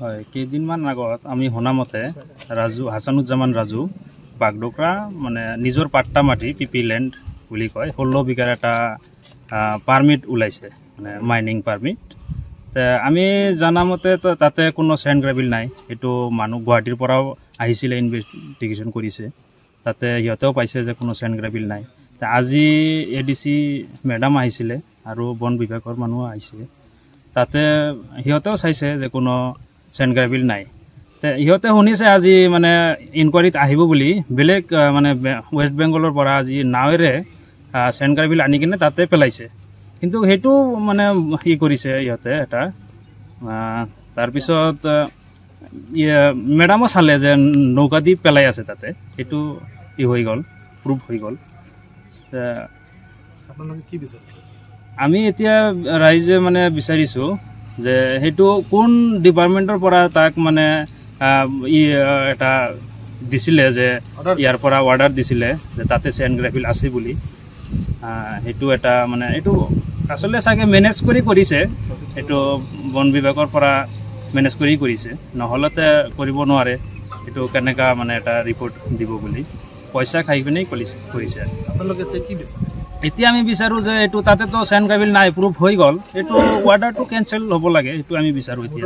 হয় কেইদিনমান আগত আমি শুনামতে ৰাজু হাছানুজ্জামান ৰাজু বাগডোকৰা মানে নিজৰ পাট্টা মাটি পি পি লেণ্ড বুলি কয় ষোল্ল বিঘাৰ এটা পাৰ্মিট ওলাইছে মানে মাইনিং পাৰ্মিট আমি জনামতে তাতে কোনো চেণ্ড গ্ৰেভিল নাই সেইটো মানুহ গুৱাহাটীৰ পৰাও আহিছিলে ইনভেষ্টিগেশ্যন কৰিছে তাতে সিহঁতেও পাইছে যে কোনো চেণ্ড গ্ৰেভিল নাই আজি এ ডি চি মেডাম আহিছিলে আৰু বন বিভাগৰ মানুহ আহিছে তাতে সিহঁতেও চাইছে যে কোনো চেণ্ট গ্ৰেভিল নাই ইহঁতে শুনিছে আজি মানে ইনকোৱাৰীত আহিব বুলি বেলেগ মানে ৱেষ্ট বেংগলৰ পৰা আজি নাৱেৰে চেণ্ট গ্ৰেভিল আনি কিনে তাতে পেলাইছে কিন্তু সেইটো মানে সি কৰিছে ইহঁতে এটা তাৰপিছত মেডামো চালে যে নৌকা দি পেলাই আছে তাতে সেইটো ই হৈ গ'ল প্ৰুফ হৈ গ'ল আপোনালোকে কি বিচাৰিছে আমি এতিয়া ৰাইজে মানে বিচাৰিছোঁ যে সেইটো কোন ডিপাৰ্টমেণ্টৰ পৰা তাক মানে ই এটা দিছিলে যে ইয়াৰ পৰা অৰ্ডাৰ দিছিলে যে তাতে চেন গ্ৰাফিল আছে বুলি সেইটো এটা মানে এইটো আচলতে চাগে মেনেজ কৰি কৰিছে এইটো বন বিভাগৰ পৰা মেনেজ কৰি কৰিছে নহ'লেতে কৰিব নোৱাৰে এইটো কেনেকুৱা মানে এটা ৰিপৰ্ট দিব বুলি পইচা খাই পিনেই কৰিছে কৰিছে আপোনালোকে কি বিচাৰে এতিয়া আমি বিচাৰোঁ যে এইটো তাতেতো চেণ্ড কাবিল নাই প্ৰুফ হৈ গ'ল এইটো অৰ্ডাৰটো কেঞ্চেল হ'ব লাগে এইটো আমি বিচাৰোঁ এতিয়া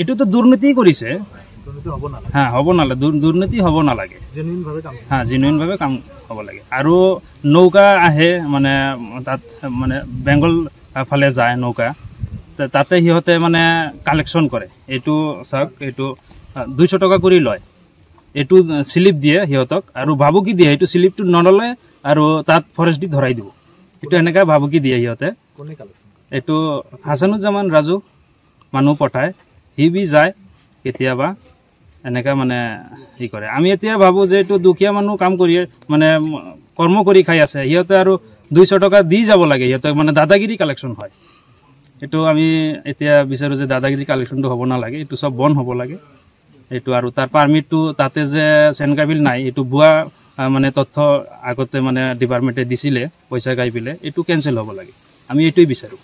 এইটোতো দুৰ্নীতি কৰিছে হ্যাঁ হব নালাগে দুর্নীতি হব নালাগে হ্যাঁ জেনুইনভাবে কাম হব লাগে আর নৌকা আহে মানে তাত মানে বেংগল ফালে যায় নৌকা তাতে সিহঁতে মানে কালেকশন কৰে এইটো চাওক এইটো দুইশ টকা কৰি লয় এইটো শ্লিপ দিয়ে সিহঁতক আৰু ভাবুকি দিয়ে এইটো শ্লিপটো নললে আৰু তাত ফৰেষ্ট দি ধৰাই দিব এইটো এনেকৈ ভাবুকি দিয়ে সিহঁতে এইটো হাচানুজামান ৰাজু মানুহ পঠায় সি বি যায় কেতিয়াবা এনেকৈ মানে হেৰি কৰে আমি এতিয়া ভাবোঁ যে এইটো দুখীয়া মানুহ কাম কৰি মানে কৰ্ম কৰি খাই আছে সিহঁতে আৰু দুইশ টকা দি যাব লাগে সিহঁতে মানে দাদাগিৰি কালেকশ্যন হয় এইটো আমি এতিয়া বিচাৰোঁ যে দাদাগিৰি কালেকশ্যনটো হ'ব নালাগে এইটো চব বন্ধ হ'ব লাগে এইটো আৰু তাৰ পাৰ্মিটটো তাতে যে চেনকাবিল নাই এইটো বোৱা মানে তথ্য আগতে মানে ডিপাৰ্টমেণ্টে দিছিলে পইচা গাই পেলাই এইটো কেঞ্চেল হ'ব লাগে আমি এইটোৱেই বিচাৰোঁ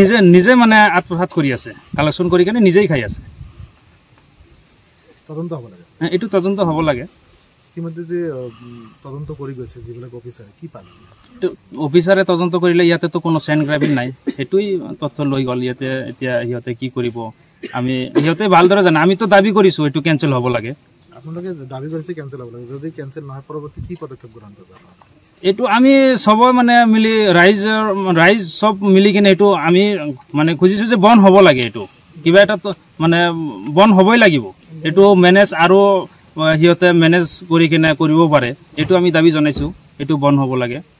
নিজে নিজে মানে আত্মসাত কৰি আছে কালেকশ্যন কৰি কিনে নিজেই খাই আছে তদন্ত হ'ব লাগে এইটো তদন্ত হ'ব লাগে ইতিমধ্যে যে তদন্ত কৰি গৈছে যিবিলাক অফিচাৰে কি পালে অফিচাৰে তদন্ত কৰিলে ইয়াতেতো কোনো চেণ্ড গ্ৰাভিন নাই সেইটোৱেই তথ্য লৈ গ'ল ইয়াতে এতিয়া সিহঁতে কি কৰিব আমি সিহঁতে ভালদৰে জানে আমিতো দাবী কৰিছোঁ এইটো কেঞ্চেল হ'ব লাগে আপোনালোকে দাবী কৰিছে কেঞ্চেল হ'ব লাগে যদি কেঞ্চেল নহয় পৰৱৰ্তী কি পদক্ষেপ গ্ৰহণ কৰিব এইটো আমি চবৰে মানে মিলি ৰাইজৰ ৰাইজ চব মিলি কিনে এইটো আমি মানে খুজিছোঁ যে বন্ধ হ'ব লাগে এইটো কিবা এটা মানে বন্ধ হ'বই লাগিব এইটো মেনেজ আৰু সিহঁতে মেনেজ কৰি কিনে কৰিব পাৰে এইটো আমি দাবী জনাইছোঁ এইটো বন্ধ হ'ব লাগে